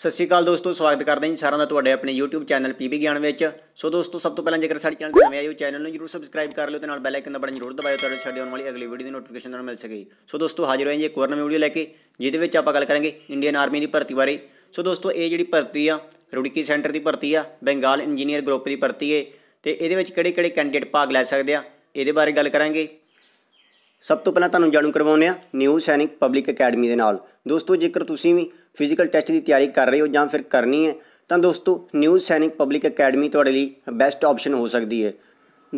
ਸਤਿ ਸ਼੍ਰੀ ਅਕਾਲ ਦੋਸਤੋ ਸਵਾਗਤ ਕਰਦੇ ਹਾਂ ਜੀ ਸਾਰਿਆਂ ਦਾ ਤੁਹਾਡੇ ਆਪਣੇ YouTube ਚੈਨਲ PB ਗਿਆਨ ਵਿੱਚ ਸੋ ਦੋਸਤੋ ਸਭ ਤੋਂ ਪਹਿਲਾਂ ਜੇਕਰ ਸਾਡੇ ਚੈਨਲ ਤੇ ਨਵੇਂ ਆਏ ਹੋ ਚੈਨਲ ਨੂੰ ਜਰੂਰ ਸਬਸਕ੍ਰਾਈਬ ਕਰ ਲਿਓ ਤੇ ਨਾਲ ਬੈਲ ਆਈਕਨ ਦਾ ਬਟਨ ਜਰੂਰ ਦਬਾਇਓ ਤਾਂ ਸਾਡੀ ਆਉਣ ਵਾਲੀ ਅਗਲੀ ਵੀਡੀਓ ਦੀ ਨੋਟੀਫਿਕੇਸ਼ਨ ਤੁਹਾਨੂੰ ਮਿਲ ਸਕੇ ਸੋ ਦੋਸਤੋ ਹਾਜ਼ਰ ਹੋਏ ਜੀ ਇੱਕ ਹੋਰ ਨਵੀਂ ਵੀਡੀਓ ਲੈ ਕੇ ਜਿਹਦੇ ਵਿੱਚ ਆਪਾਂ ਗੱਲ ਕਰਾਂਗੇ ਇੰਡੀਅਨ ਆਰਮੀ ਦੀ ਭਰਤੀ ਬਾਰੇ ਸੋ ਦੋਸਤੋ ਇਹ ਜਿਹੜੀ ਭਰਤੀ ਆ ਰੁੜਕੀ ਸੈਂਟਰ ਦੀ ਭਰਤੀ ਆ ਬੰਗਾਲ ਇੰਜੀਨੀਅਰ ਗਰੁੱਪ ਦੀ ਭਰਤੀ ਏ ਤੇ ਇਹਦੇ ਵਿੱਚ ਕਿਹੜੇ ਕਿਹੜੇ ਕੈਂਡੀਡੇਟ ਭਾਗ ਲੈ ਸਕਦੇ ਆ ਇਹਦੇ ਬਾਰੇ ਗੱਲ ਕਰਾਂਗੇ ਸਭ ਤੋਂ ਪਹਿਲਾਂ ਤੁਹਾਨੂੰ ਜਾਣੂ ਕਰਵਾਉਂਦੇ ਆ ਨਿਊ ਸੈਨਿਕ ਪਬਲਿਕ ਅਕੈਡਮੀ ਦੇ ਨਾਲ ਦੋਸਤੋ ਜੇਕਰ ਤੁਸੀਂ ਵੀ ਫਿਜ਼ੀਕਲ ਟੈਸਟ ਦੀ ਤਿਆਰੀ ਕਰ ਰਹੇ ਹੋ ਜਾਂ ਫਿਰ ਕਰਨੀ ਹੈ ਤਾਂ ਦੋਸਤੋ ਨਿਊ ਸੈਨਿਕ ਪਬਲਿਕ ਅਕੈਡਮੀ ਤੁਹਾਡੇ ਲਈ ਬੈਸਟ ਆਪਸ਼ਨ ਹੋ ਸਕਦੀ ਹੈ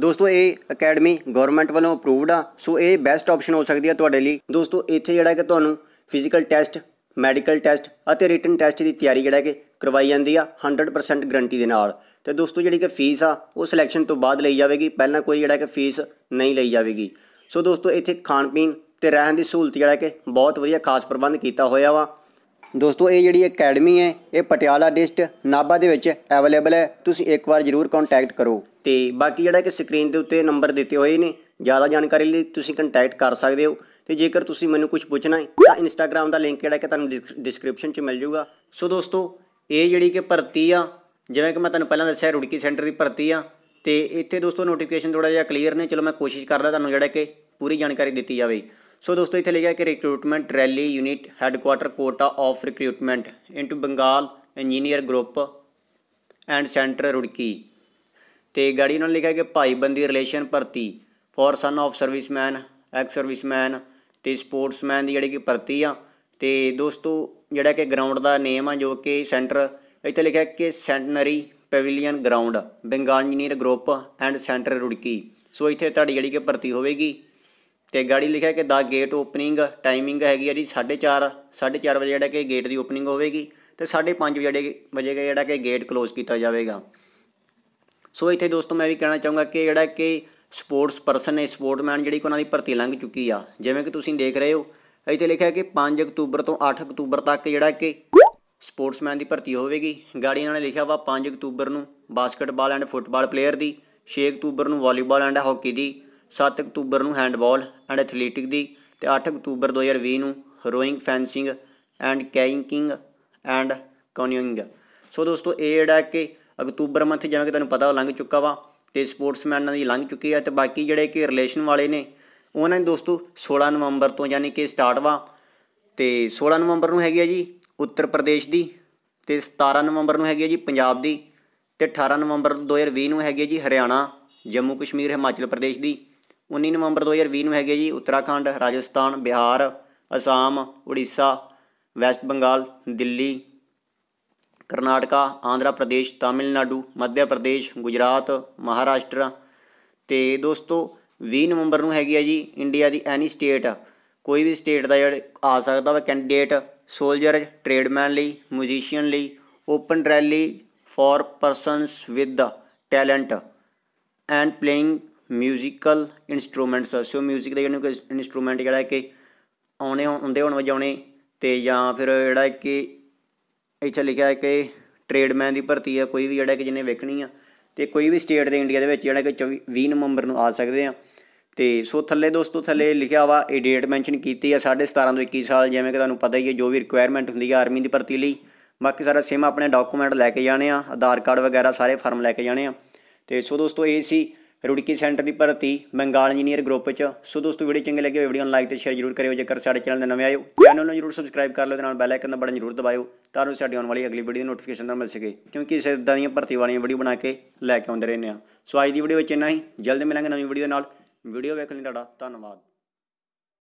ਦੋਸਤੋ ਇਹ ਅਕੈਡਮੀ ਗਵਰਨਮੈਂਟ ਵੱਲੋਂ ਅਪਰੂਵਡ ਆ ਸੋ ਇਹ ਬੈਸਟ ਆਪਸ਼ਨ ਹੋ ਸਕਦੀ ਹੈ ਤੁਹਾਡੇ ਲਈ ਦੋਸਤੋ ਇੱਥੇ ਜਿਹੜਾ ਕਿ ਤੁਹਾਨੂੰ ਫਿਜ਼ੀਕਲ ਟੈਸਟ ਮੈਡੀਕਲ ਟੈਸਟ ਅਤੇ ਰਿਟਨ ਟੈਸਟ ਦੀ ਤਿਆਰੀ ਜਿਹੜਾ ਕਿ ਕਰਵਾਈ ਜਾਂਦੀ ਆ 100% ਗਾਰੰਟੀ ਦੇ ਨਾਲ ਤੇ ਦੋਸਤੋ ਜਿਹੜੀ ਕਿ ਫੀਸ ਆ ਉਹ ਸਿਲੈਕਸ਼ਨ ਤੋਂ ਬਾਅਦ ਲਈ ਜਾਵੇਗੀ ਪਹਿਲਾਂ ਕੋਈ ਜਿਹੜਾ ਕਿ ਫੀਸ ਨਹੀਂ ਲਈ ਜਾਵੇਗੀ ਸੋ ਦੋਸਤੋ ਇੱਥੇ ਖਾਣ ਪੀਣ ਤੇ ਰਹਿਣ ਦੀ ਸਹੂਲਤ ਜਿਹੜਾ ਕਿ ਬਹੁਤ ਵਧੀਆ ਖਾਸ ਪ੍ਰਬੰਧ ਕੀਤਾ ਹੋਇਆ ਵਾ ਦੋਸਤੋ ਇਹ ਜਿਹੜੀ ਅਕੈਡਮੀ ਹੈ ਇਹ ਪਟਿਆਲਾ ਡਿਸਟ੍ਰਿਕਟ ਨਾਭਾ ਦੇ ਵਿੱਚ ਅਵੇਲੇਬਲ ਹੈ ਤੁਸੀਂ ਇੱਕ ਵਾਰ ਜ਼ਰੂਰ ਕੰਟੈਕਟ ਕਰੋ ਤੇ ਬਾਕੀ ਜਿਹੜਾ ਕਿ ਸਕਰੀਨ ਦੇ ਉੱਤੇ ਨੰਬਰ ਦਿੱਤੇ ਹੋਏ ਨੇ ਜ਼ਿਆਦਾ ਜਾਣਕਾਰੀ ਲਈ ਤੁਸੀਂ ਕੰਟੈਕਟ ਕਰ ਸਕਦੇ ਹੋ ਤੇ ਜੇਕਰ ਤੁਸੀਂ ਮੈਨੂੰ ਕੁਝ ਪੁੱਛਣਾ ਹੈ ਤਾਂ ਇੰਸਟਾਗ੍ਰam ਦਾ ਲਿੰਕ ਜਿਹੜਾ ਕਿ ਤੁਹਾਨੂੰ ਡਿਸਕ੍ਰਿਪਸ਼ਨ 'ਚ ਮਿਲ ਜਾਊਗਾ ਸੋ ਦੋਸਤੋ ਇਹ ਜਿਹੜੀ ਕਿ ਭਰਤੀ ਆ ਜਿਵੇਂ ਕਿ ਮੈਂ ਤੁਹਾਨੂੰ ਪਹਿਲਾਂ ਦੱਸਿਆ ਰੁੜਕੀ ਸੈਂਟਰ ਦੀ ਭਰਤੀ ਆ ਤੇ ਇੱਥੇ ਦੋਸਤੋ ਨੋਟੀਫਿਕੇਸ਼ਨ ਥੋੜਾ ਜਿਹਾ ਕਲੀਅਰ ਨੇ ਚਲੋ ਮੈਂ ਕੋਸ਼ਿਸ਼ ਕਰਦਾ ਤੁਹਾਨੂੰ ਜਿਹੜਾ ਕਿ ਪੂਰੀ ਜਾਣਕਾਰੀ ਦਿੱਤੀ ਜਾਵੇ ਸੋ ਦੋਸਤੋ ਇੱਥੇ ਲਿਖਿਆ ਕਿ recruitment rally unit headquarter quota of recruitment into Bengal engineer group and centre Roorkee ਤੇ ਗਾੜੀ ਨਾਲ ਨੇ ਲਿਖਿਆ ਕਿ ਭਾਈਬੰਦੀ ਰਿਲੇਸ਼ਨ ਭਰਤੀ for son of serviceman ex serviceman ਤੇ ਸਪੋਰਟਸਮੈਨ ਦੀ ਜਿਹੜੀ ਕਿ ਭਰਤੀ ਆ ਤੇ ਦੋਸਤੋ ਜਿਹੜਾ ਕਿ ਗਰਾਊਂਡ ਦਾ ਨੇਮ ਆ ਜੋ ਕਿ ਸੈਂਟਰ ਇੱਥੇ ਲਿਖਿਆ ਕਿ centenary pavilion ground Bengal engineer group and centre Roorkee so ਇੱਥੇ ਤੁਹਾਡੀ ਜਿਹੜੀ ਕਿ ਭਰਤੀ ਹੋਵੇਗੀ ਤੇ ਗਾੜੀ ਲਿਖਿਆ ਕਿ ਦਾ ਗੇਟ ਓਪਨਿੰਗ ਟਾਈਮਿੰਗ ਹੈਗੀ ਹੈ ਜੀ 4:30 4:30 ਵਜੇ ਜਿਹੜਾ ਕਿ ਗੇਟ ਦੀ ਓਪਨਿੰਗ ਹੋਵੇਗੀ ਤੇ 5:30 ਵਜੇ ਵਜੇ ਜਿਹੜਾ ਕਿ ਗੇਟ ਕਲੋਜ਼ ਕੀਤਾ ਜਾਵੇਗਾ ਸੋ ਇੱਥੇ ਦੋਸਤੋ ਮੈਂ ਵੀ ਕਹਿਣਾ ਚਾਹੂੰਗਾ ਕਿ ਜਿਹੜਾ ਕਿ ਸਪੋਰਟਸ ਪਰਸਨ ਹੈ ਸਪੋਰਟਮੈਨ ਜਿਹੜੀ ਉਹਨਾਂ ਦੀ ਭਰਤੀ ਲੰਘ ਚੁੱਕੀ ਆ ਜਿਵੇਂ ਕਿ ਤੁਸੀਂ ਦੇਖ ਰਹੇ ਹੋ ਇੱਥੇ ਲਿਖਿਆ ਕਿ 5 ਅਕਤੂਬਰ ਤੋਂ 8 ਅਕਤੂਬਰ ਤੱਕ ਜਿਹੜਾ ਕਿ ਸਪੋਰਟਸਮੈਨ ਦੀ ਭਰਤੀ ਹੋਵੇਗੀ ਗਾੜੀ ਨੇ ਲਿਖਿਆ ਵਾ 5 ਅਕਤੂਬਰ ਨੂੰ ਬਾਸਕਟਬਾਲ ਐਂਡ ਫੁੱਟਬਾਲ ਪਲੇਅਰ ਦੀ 6 ਅਕਤੂਬਰ ਨੂੰ ਵਾਲੀਬਾਲ ਐਂਡ ਹਾਕੀ ਦੀ 7 ਅਕਤੂਬਰ ਨੂੰ ਹੈਂਡਬਾਲ ਐਂਡ ਐਥਲੈਟਿਕ ਦੀ ਤੇ 8 ਅਕਤੂਬਰ 2020 ਨੂੰ rowing fencing and kayaking and canoeing so ਦੋਸਤੋ ਇਹ ਜਿਹੜਾ ਕਿ ਅਕਤੂਬਰ ਮੰਥ ਜਿਵੇਂ ਕਿ ਤੁਹਾਨੂੰ ਪਤਾ ਲੰਘ ਚੁੱਕਾ ਵਾ ਤੇ ਸਪੋਰਟਸਮੈਨਾਂ ਦੀ ਲੰਘ ਚੁੱਕੀ ਹੈ ਤੇ ਬਾਕੀ ਜਿਹੜੇ ਕਿ ਰਿਲੇਸ਼ਨ ਵਾਲੇ ਨੇ ਉਹਨਾਂ ਨੇ ਦੋਸਤੋ 16 ਨਵੰਬਰ ਤੋਂ ਯਾਨੀ ਕਿ ਸਟਾਰਟ ਵਾ ਤੇ 16 ਨਵੰਬਰ ਨੂੰ ਹੈਗੀ ਹੈ ਜੀ ਉੱਤਰ ਪ੍ਰਦੇਸ਼ ਦੀ ਤੇ 17 ਨਵੰਬਰ ਨੂੰ ਹੈਗੀ ਹੈ ਜੀ ਪੰਜਾਬ ਦੀ ਤੇ 18 ਨਵੰਬਰ 2020 ਨੂੰ ਹੈਗੀ ਹੈ ਜੀ ਹਰਿਆਣਾ ਜੰਮੂ ਕਸ਼ਮੀਰ ਹਿਮਾਚਲ ਪ੍ਰਦੇਸ਼ ਦੀ 19 ਨਵੰਬਰ 2020 ਨੂੰ ਹੈਗੇ ਜੀ ਉੱਤਰਾਖੰਡ ਰਾਜਸਥਾਨ ਬਿਹਾਰ ਅਸਾਮ ਉੜੀਸਾ ਵੈਸਟ ਬੰਗਾਲ ਦਿੱਲੀ ਕਰਨਾਟਕਾ ਆਂਧਰਾ ਪ੍ਰਦੇਸ਼ ਤਾਮਿਲਨਾਡੂ ਮੱਧ ਪ੍ਰਦੇਸ਼ ਗੁਜਰਾਤ ਮਹਾਰਾਸ਼ਟਰ ਤੇ ਦੋਸਤੋ 20 ਨਵੰਬਰ ਨੂੰ ਹੈਗੀ ਹੈ ਜੀ ਇੰਡੀਆ ਦੀ ਐਨੀ ਸਟੇਟ ਕੋਈ ਵੀ ਸਟੇਟ ਦਾ ਜਿਹੜਾ ਆ ਸਕਦਾ ਵਾ ਕੈਂਡੀਡੇਟ ਸੋਲਜਰ ਟ੍ਰੇਡਮੈਨ ਲਈ ਮਿਊਜ਼ੀਸ਼ੀਅਨ ਲਈ open rally for persons with talent and playing musical instruments so music ਦੇ ਜਿਹੜੇ ਇਨਸਟਰੂਮੈਂਟ ਜਿਹੜਾ ਕਿ ਆਉਣੇ ਹੁੰਦੇ ਹੋਣ ਵਜਾਉਣੇ ਤੇ ਜਾਂ ਫਿਰ ਜਿਹੜਾ ਕਿ ਇੱਥੇ ਲਿਖਿਆ ਹੈ ਕਿ ਟ੍ਰੇਡਮੈਨ ਦੀ ਭਰਤੀ ਹੈ ਕੋਈ ਵੀ ਜਿਹੜਾ ਕਿ ਜਿਹਨੇ ਵੇਖਣੀ ਆ ਤੇ ਕੋਈ ਵੀ ਸਟੇਟ ਦੇ ਇੰਡੀਆ ਦੇ ਵਿੱਚ ਜਿਹੜਾ ਕਿ 20 ਨਵੰਬਰ ਨੂੰ ਆ ਸਕਦੇ ਆ ਤੇ ਸੋ ਥੱਲੇ ਦੋਸਤੋ ਥੱਲੇ ਲਿਖਿਆ ਵਾ ਇਹ ਡੇਟ ਮੈਂਸ਼ਨ ਕੀਤੀ ਆ 17 ਤੋਂ 21 ਸਾਲ ਜਿਵੇਂ ਕਿ ਤੁਹਾਨੂੰ ਪਤਾ ਹੀ ਹੈ ਜੋ ਵੀ ਰਿਕੁਆਇਰਮੈਂਟ ਹੁੰਦੀ ਆ ਆਰਮੀ ਦੀ ਭਰਤੀ ਲਈ ਬਾਕੀ ਸਾਰਾ ਸੇਮ ਆਪਣੇ ਡਾਕੂਮੈਂਟ ਲੈ ਕੇ ਜਾਣੇ ਆ ਆਧਾਰ ਕਾਰਡ ਵਗੈਰਾ ਸਾਰੇ ਫਾਰਮ ਲੈ ਕੇ ਜਾਣੇ ਆ ਤੇ ਸੋ ਦੋਸਤੋ ਇਹ ਸੀ ਰੁੜਕੀ ਸੈਂਟਰ ਦੀ ਭਰਤੀ ਬੰਗਾਲ ਇੰਜੀਨੀਅਰ ਗਰੁੱਪ 'ਚ ਸੋ ਦੋਸਤੋ ਵੀਡੀਓ ਚੰਗੀ ਲੱਗੀ ਵੀਡੀਓ ਨੂੰ ਲਾਈਕ ਤੇ ਸ਼ੇਅਰ ਜ਼ਰੂਰ ਕਰਿਓ ਜੇਕਰ ਸਾਡੇ ਚੈਨਲ ਦੇ ਨਵੇਂ ਆਇਓ ਚੈਨਲ ਨੂੰ ਜ਼ਰੂਰ ਸਬਸਕ੍ਰਾਈਬ ਕਰ ਲਓ ਤੇ ਨਾਲ ਬੈਲ ਆਈਕਨ ਦਾ ਬਟਨ ਜ਼ਰੂਰ ਦਬਾਇਓ ਤਾਂ ਨੂੰ ਸਾਡੀ ਆਉਣ ਵਾਲੀ ਅਗਲੀ ਵੀਡੀਓ ਦੀ ਨੋਟੀਫਿਕੇਸ਼ਨ ਨਾਲ ਮਿਲ ਸਕੇ ਕਿਉਂਕਿ ਇਸੇ ਤਰ੍ਹਾਂ ਦੀਆਂ ਭਰਤੀ ਵਾਲੀਆਂ ਵੀਡੀਓ ਬਣਾ ਕੇ ਲੈ ਕੇ ਆਉਂਦੇ ਰਹਿੰਦੇ ਆ ਸੋ ਅੱਜ ਦੀ ਵੀਡੀਓ ਵਿੱਚ ਇੰਨਾ ਹੀ ਜਲਦ ਮਿਲਾਂਗੇ ਨਵੀਂ ਵੀਡੀਓ ਨਾਲ ਵੀਡੀਓ ਵੇਖਣ ਲਈ ਤੁਹਾਡਾ ਧੰਨਵਾਦ